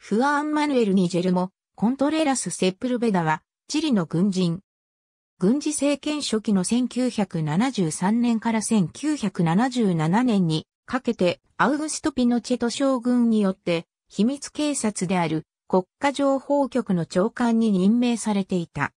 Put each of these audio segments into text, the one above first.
フアン・マヌエル・ニジェルも、コントレラス・セップルベダは、チリの軍人。軍事政権初期の1973年から1977年にかけて、アウグスト・ピノチェト将軍によって、秘密警察である国家情報局の長官に任命されていた。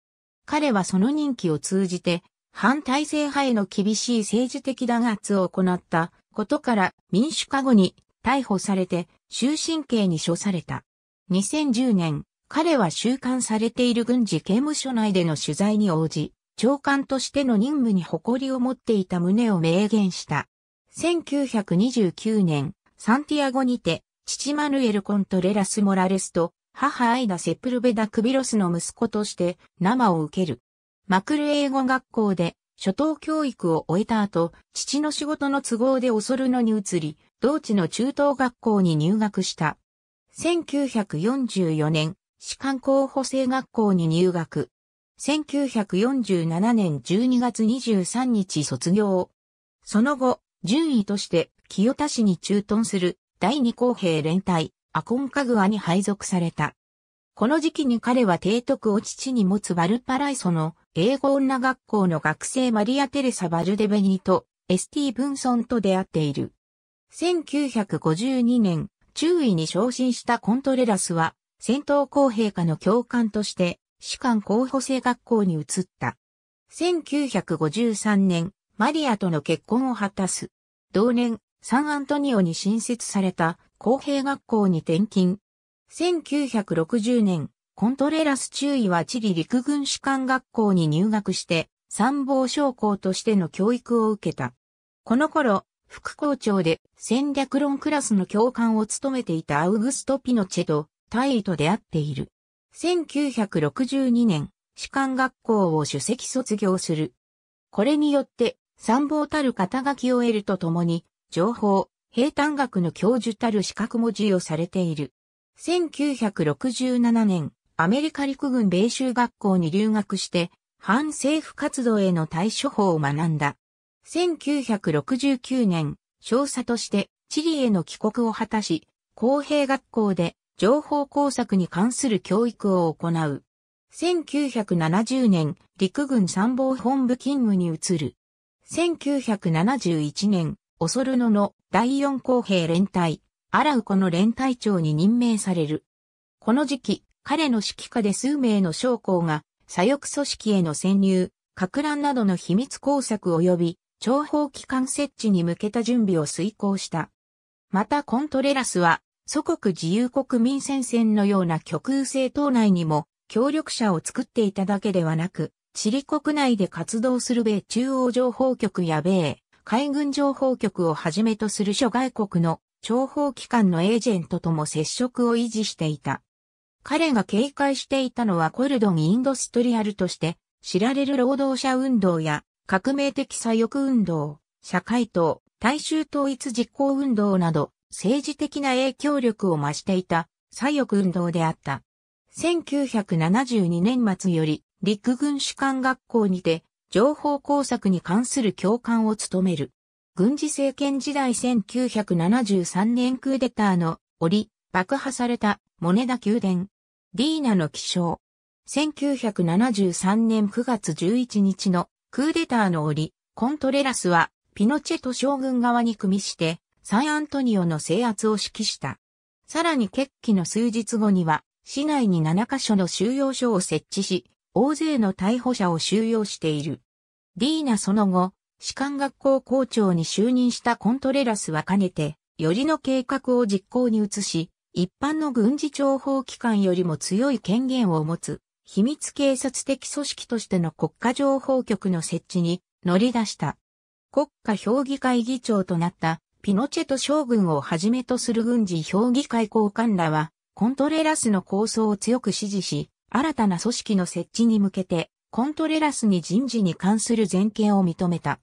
彼はその任期を通じて、反体制派への厳しい政治的弾圧を行ったことから民主化後に逮捕されて終身刑に処された。2010年、彼は収監されている軍事刑務所内での取材に応じ、長官としての任務に誇りを持っていた旨を明言した。1929年、サンティアゴにて、父マヌエル・コントレラス・モラレスと、母アイダ・セプルベダ・クビロスの息子として、生を受ける。マクル英語学校で、初等教育を終えた後、父の仕事の都合で恐るのに移り、同地の中等学校に入学した。1944年、士官候補生学校に入学。1947年12月23日卒業。その後、順位として清田市に駐屯する第二公平連隊アコンカグアに配属された。この時期に彼は提督を父に持つバルパライソの英語女学校の学生マリア・テレサ・バルデベニとエスティブンソンと出会っている。1952年、中尉に昇進したコントレラスは、戦闘公兵下の教官として、士官候補生学校に移った。1953年、マリアとの結婚を果たす。同年、サンアントニオに新設された公平学校に転勤。1960年、コントレラス中尉はチリ陸軍士官学校に入学して、参謀将校としての教育を受けた。この頃、副校長で戦略論クラスの教官を務めていたアウグスト・ピノチェとイイと出会っている。1962年、士官学校を主席卒業する。これによって参謀たる肩書きを得るとともに、情報、平坦学の教授たる資格も授与されている。1967年、アメリカ陸軍米州学校に留学して、反政府活動への対処法を学んだ。1969年、少佐としてチリへの帰国を果たし、公平学校で情報工作に関する教育を行う。1970年、陸軍参謀本部勤務に移る。1971年、オソルノの第四公平連隊、アラウコの連隊長に任命される。この時期、彼の指揮下で数名の将校が左翼組織への潜入、拡乱などの秘密工作及び諜報機関設置に向けた準備を遂行した。またコントレラスは、祖国自由国民戦線のような極右政党内にも協力者を作っていただけではなく、チリ国内で活動する米中央情報局や米海軍情報局をはじめとする諸外国の諜報機関のエージェントとも接触を維持していた。彼が警戒していたのはコルドン・インドストリアルとして知られる労働者運動や革命的左翼運動、社会党、大衆統一実行運動など、政治的な影響力を増していた左翼運動であった。1972年末より陸軍士官学校にて情報工作に関する教官を務める。軍事政権時代1973年クーデターの折、爆破されたモネダ宮殿。ディーナの起床。1973年9月11日のクーデターの折、コントレラスはピノチェと将軍側に組みしてサンアントニオの制圧を指揮した。さらに決起の数日後には市内に7カ所の収容所を設置し、大勢の逮捕者を収容している。ディーナその後、士官学校校長に就任したコントレラスは兼ねて、よりの計画を実行に移し、一般の軍事情報機関よりも強い権限を持つ秘密警察的組織としての国家情報局の設置に乗り出した。国家評議会議長となったピノチェト将軍をはじめとする軍事評議会高官らは、コントレラスの構想を強く支持し、新たな組織の設置に向けて、コントレラスに人事に関する全権を認めた。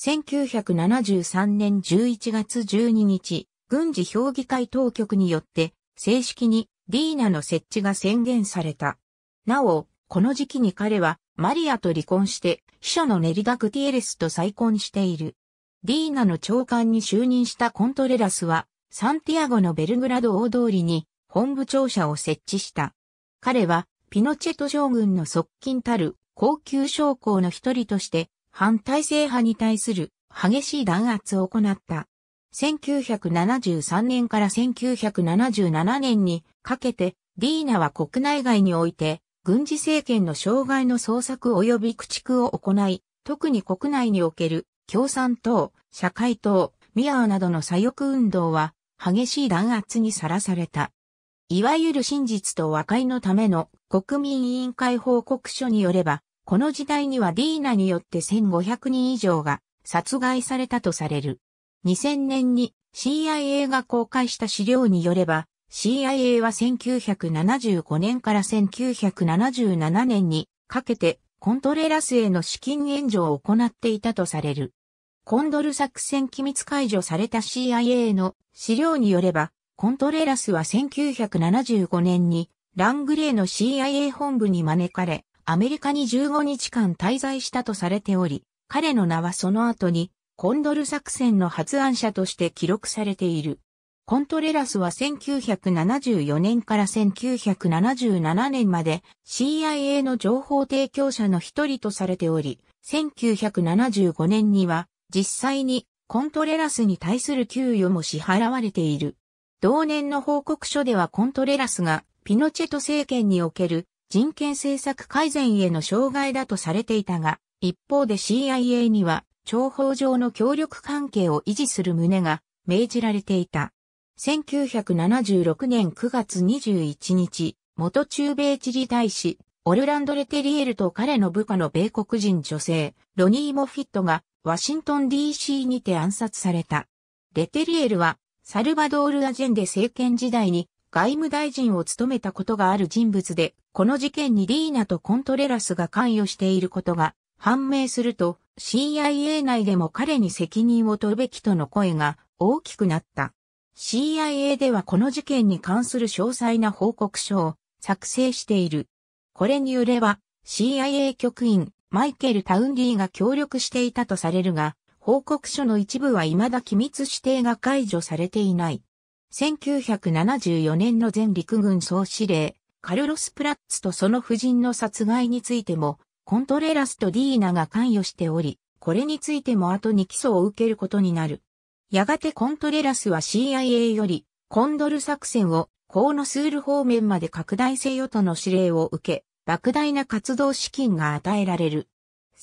1973年11月12日、軍事評議会当局によって、正式にディーナの設置が宣言された。なお、この時期に彼はマリアと離婚して秘書のネリダ・グティエレスと再婚している。ディーナの長官に就任したコントレラスは、サンティアゴのベルグラド大通りに本部庁舎を設置した。彼は、ピノチェト将軍の側近たる高級将校の一人として、反体制派に対する激しい弾圧を行った。1973年から1977年にかけて、ディーナは国内外において軍事政権の障害の捜索及び駆逐を行い、特に国内における共産党、社会党、ミアーなどの左翼運動は激しい弾圧にさらされた。いわゆる真実と和解のための国民委員会報告書によれば、この時代にはディーナによって1500人以上が殺害されたとされる。2000年に CIA が公開した資料によれば、CIA は1975年から1977年にかけてコントレラスへの資金援助を行っていたとされる。コンドル作戦機密解除された CIA の資料によれば、コントレラスは1975年にラングレーの CIA 本部に招かれ、アメリカに15日間滞在したとされており、彼の名はその後にコンドル作戦の発案者として記録されている。コントレラスは1974年から1977年まで CIA の情報提供者の一人とされており、1975年には実際にコントレラスに対する給与も支払われている。同年の報告書ではコントレラスがピノチェト政権における人権政策改善への障害だとされていたが、一方で CIA には、情報上の協力関係を維持する旨が命じられていた。1976年9月21日、元中米知事大使、オルランド・レテリエルと彼の部下の米国人女性、ロニー・モフィットが、ワシントン DC にて暗殺された。レテリエルは、サルバドール・アジェンデ政権時代に外務大臣を務めたことがある人物で、この事件にリーナとコントレラスが関与していることが判明すると、CIA 内でも彼に責任を取るべきとの声が大きくなった。CIA ではこの事件に関する詳細な報告書を作成している。これによれば CIA 局員マイケル・タウンディが協力していたとされるが、報告書の一部は未だ機密指定が解除されていない。1974年の全陸軍総司令、カルロス・プラッツとその夫人の殺害についても、コントレラスとディーナが関与しており、これについても後に起訴を受けることになる。やがてコントレラスは CIA よりコンドル作戦をコーノスール方面まで拡大せよとの指令を受け、莫大な活動資金が与えられる。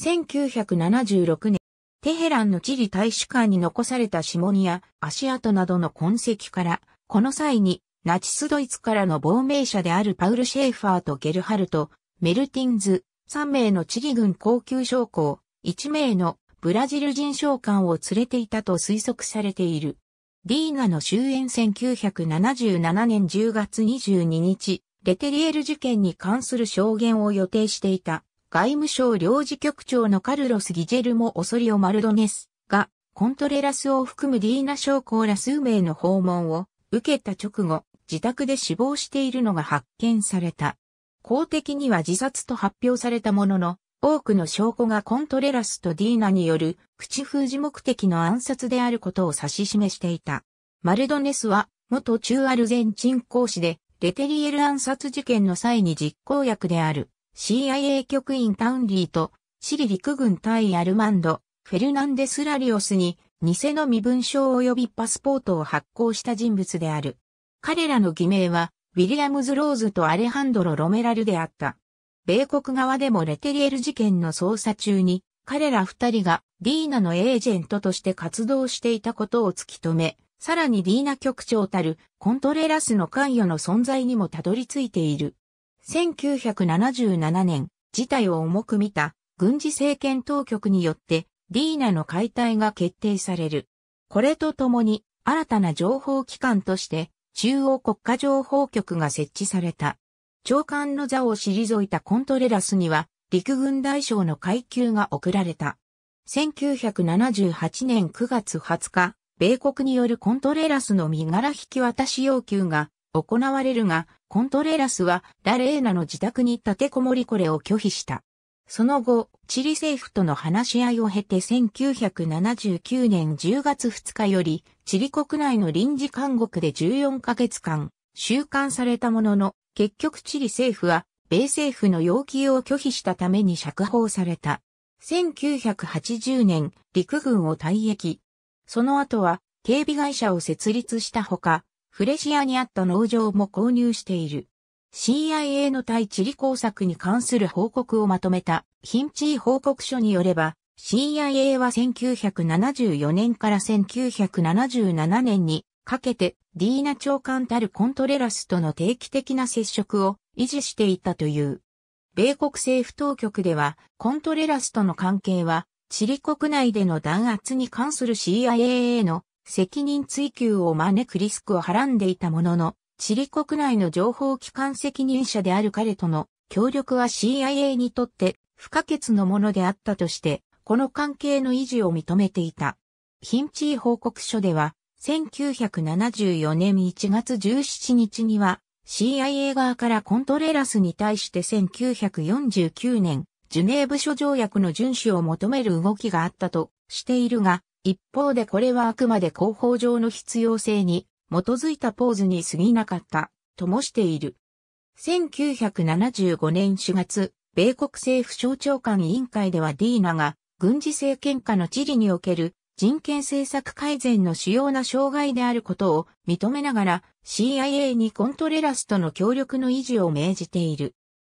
1976年、テヘランの地理大使館に残された指紋や足跡などの痕跡から、この際にナチスドイツからの亡命者であるパウル・シェーファーとゲルハルト、メルティンズ、3名の地理軍高級将校、1名のブラジル人召喚を連れていたと推測されている。ディーナの終焉1977年10月22日、レテリエル事件に関する証言を予定していた外務省領事局長のカルロス・ギジェルモ・オソリオ・マルドネスがコントレラスを含むディーナ将校ら数名の訪問を受けた直後、自宅で死亡しているのが発見された。公的には自殺と発表されたものの、多くの証拠がコントレラスとディーナによる口封じ目的の暗殺であることを指し示していた。マルドネスは元中アルゼンチン講師でレテリエル暗殺事件の際に実行役である CIA 局員タウンリーとシリ陸軍対アルマンド、フェルナンデス・ラリオスに偽の身分証及びパスポートを発行した人物である。彼らの偽名はウィリアムズ・ローズとアレハンドロ・ロメラルであった。米国側でもレテリエル事件の捜査中に、彼ら二人がディーナのエージェントとして活動していたことを突き止め、さらにディーナ局長たるコントレラスの関与の存在にもたどり着いている。1977年、事態を重く見た軍事政権当局によってディーナの解体が決定される。これとともに新たな情報機関として中央国家情報局が設置された。長官の座を退いたコントレラスには、陸軍大将の階級が贈られた。1978年9月20日、米国によるコントレラスの身柄引き渡し要求が行われるが、コントレラスはラレーナの自宅に立てこもりこれを拒否した。その後、チリ政府との話し合いを経て1979年10月2日より、チリ国内の臨時監獄で14ヶ月間、収監されたものの、結局チリ政府は、米政府の要求を拒否したために釈放された。1980年、陸軍を退役。その後は、警備会社を設立したほか、フレシアにあった農場も購入している。CIA の対チリ工作に関する報告をまとめた、ヒンチー報告書によれば、CIA は1974年から1977年にかけてディーナ長官たるコントレラスとの定期的な接触を維持していたという。米国政府当局では、コントレラスとの関係は、チリ国内での弾圧に関する CIA への責任追及を招くリスクをはらんでいたものの、チリ国内の情報機関責任者である彼との協力は CIA にとって不可欠のものであったとして、この関係の維持を認めていた。ヒンチー報告書では、1974年1月17日には CIA 側からコントレラスに対して1949年ジュネーブ諸条約の遵守を求める動きがあったとしているが、一方でこれはあくまで広報上の必要性に基づいたポーズに過ぎなかったともしている。1975年4月、米国政府省庁官委員会ではディーナが軍事政権下の地理における人権政策改善の主要な障害であることを認めながら CIA にコントレラスとの協力の維持を命じている。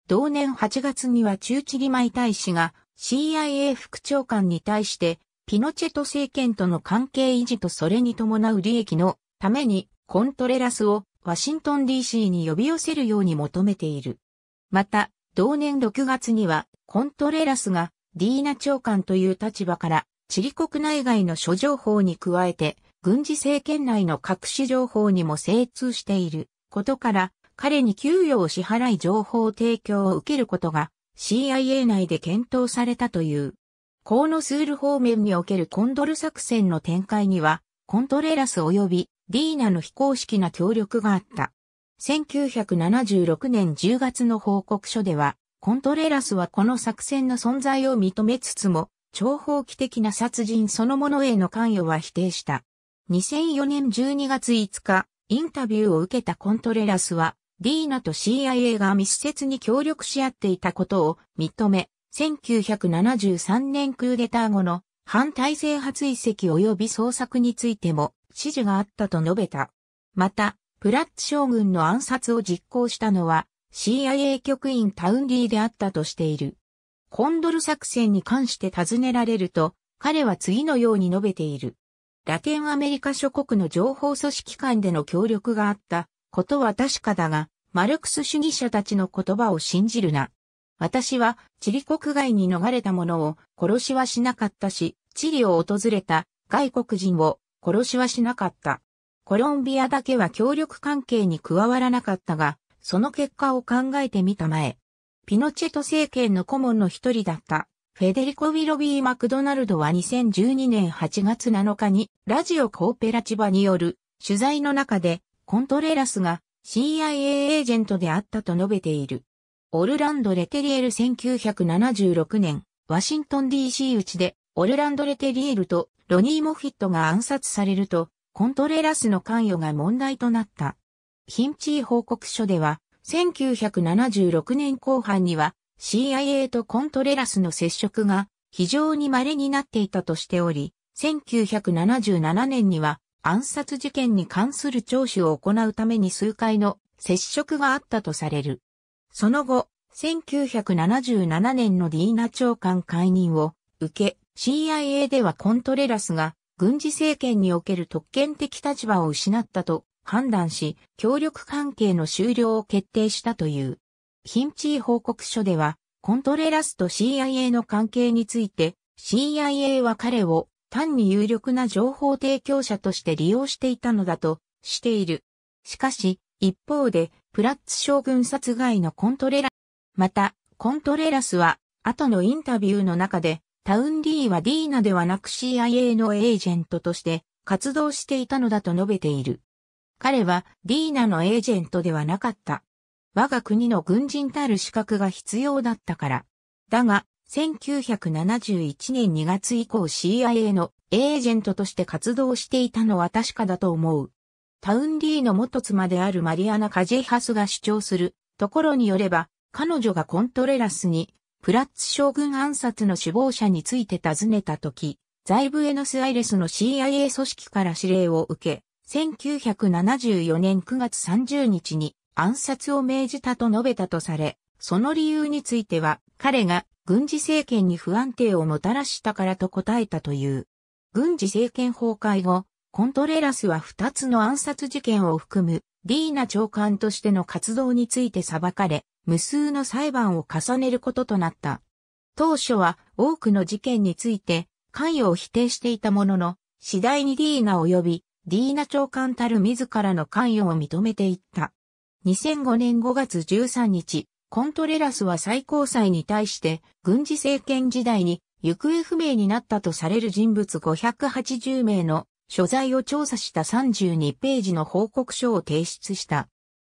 同年8月には中チリマイ大使が CIA 副長官に対してピノチェト政権との関係維持とそれに伴う利益のためにコントレラスをワシントン DC に呼び寄せるように求めている。また、同年6月にはコントレラスがディーナ長官という立場からチリ国内外の諸情報に加えて、軍事政権内の隠し情報にも精通していることから、彼に給与を支払い情報提供を受けることが CIA 内で検討されたという。コーノスール方面におけるコンドル作戦の展開には、コントレラス及びディーナの非公式な協力があった。1976年10月の報告書では、コントレラスはこの作戦の存在を認めつつも、長方期的な殺人そのものへの関与は否定した。2004年12月5日、インタビューを受けたコントレラスは、ディーナと CIA が密接に協力し合っていたことを認め、1973年クーデター後の反体制発遺跡及び捜索についても指示があったと述べた。また、プラッツ将軍の暗殺を実行したのは CIA 局員タウンリーであったとしている。コンドル作戦に関して尋ねられると、彼は次のように述べている。ラテンアメリカ諸国の情報組織間での協力があったことは確かだが、マルクス主義者たちの言葉を信じるな。私はチリ国外に逃れた者を殺しはしなかったし、チリを訪れた外国人を殺しはしなかった。コロンビアだけは協力関係に加わらなかったが、その結果を考えてみたまえ。ピノチェト政権の顧問の一人だったフェデリコ・ウィロビー・マクドナルドは2012年8月7日にラジオ・コーペラチバによる取材の中でコントレラスが CIA エージェントであったと述べている。オルランド・レテリエル1976年、ワシントン DC 内でオルランド・レテリエルとロニー・モフィットが暗殺されるとコントレラスの関与が問題となった。ヒンチー報告書では1976年後半には CIA とコントレラスの接触が非常に稀になっていたとしており、1977年には暗殺事件に関する聴取を行うために数回の接触があったとされる。その後、1977年のディーナ長官解任を受け、CIA ではコントレラスが軍事政権における特権的立場を失ったと判断し、協力関係の終了を決定したという。ヒンチー報告書では、コントレラスと CIA の関係について、CIA は彼を単に有力な情報提供者として利用していたのだとしている。しかし、一方で、プラッツ将軍殺害のコントレラ、また、コントレラスは、後のインタビューの中で、タウンディーはディーナではなく CIA のエージェントとして活動していたのだと述べている。彼はディーナのエージェントではなかった。我が国の軍人たる資格が必要だったから。だが、1971年2月以降 CIA のエージェントとして活動していたのは確かだと思う。タウンリーの元妻であるマリアナ・カジェハスが主張するところによれば、彼女がコントレラスにプラッツ将軍暗殺の首謀者について尋ねたとき、在ブエノスアイレスの CIA 組織から指令を受け、1974年9月30日に暗殺を命じたと述べたとされ、その理由については、彼が軍事政権に不安定をもたらしたからと答えたという。軍事政権崩壊後、コントレラスは2つの暗殺事件を含む、ディーナ長官としての活動について裁かれ、無数の裁判を重ねることとなった。当初は多くの事件について関与を否定していたものの、次第にディーナ及びディーナ長官たる自らの関与を認めていった。2005年5月13日、コントレラスは最高裁に対して軍事政権時代に行方不明になったとされる人物580名の所在を調査した32ページの報告書を提出した。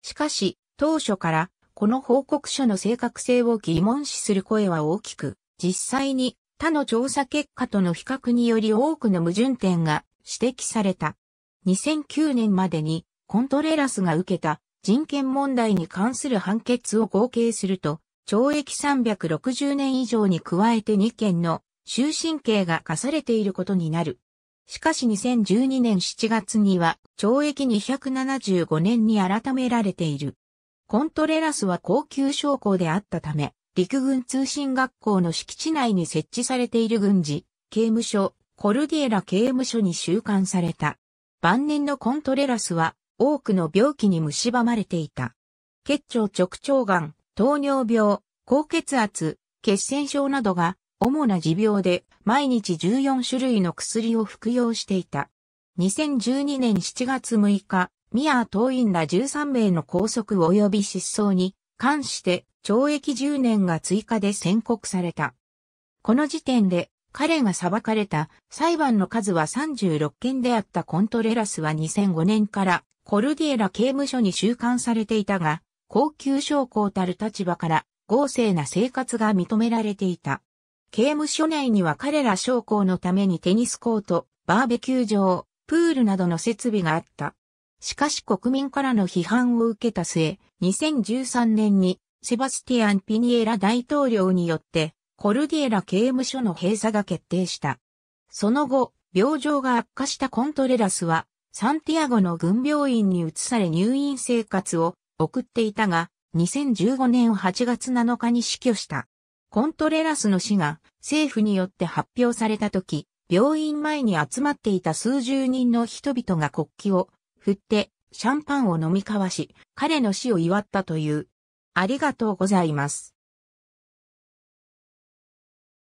しかし、当初からこの報告書の正確性を疑問視する声は大きく、実際に他の調査結果との比較により多くの矛盾点が指摘された。2009年までにコントレラスが受けた人権問題に関する判決を合計すると、懲役360年以上に加えて2件の終身刑が課されていることになる。しかし2012年7月には懲役275年に改められている。コントレラスは高級将校であったため、陸軍通信学校の敷地内に設置されている軍事、刑務所、コルディエラ刑務所に収監された。晩年のコントレラスは多くの病気に蝕まれていた。結腸直腸がん、糖尿病、高血圧、血栓症などが主な持病で毎日14種類の薬を服用していた。2012年7月6日、ミアー党員ら13名の拘束及び失踪に関して懲役10年が追加で宣告された。この時点で彼が裁かれた裁判の数は36件であったコントレラスは2005年からコルディエラ刑務所に収監されていたが、高級将校たる立場から豪勢な生活が認められていた。刑務所内には彼ら将校のためにテニスコート、バーベキュー場、プールなどの設備があった。しかし国民からの批判を受けた末、2013年にセバスティアン・ピニエラ大統領によってコルディエラ刑務所の閉鎖が決定した。その後、病状が悪化したコントレラスは、サンティアゴの軍病院に移され入院生活を送っていたが、2015年8月7日に死去した。コントレラスの死が政府によって発表された時、病院前に集まっていた数十人の人々が国旗を振ってシャンパンを飲み交わし、彼の死を祝ったという。ありがとうございます。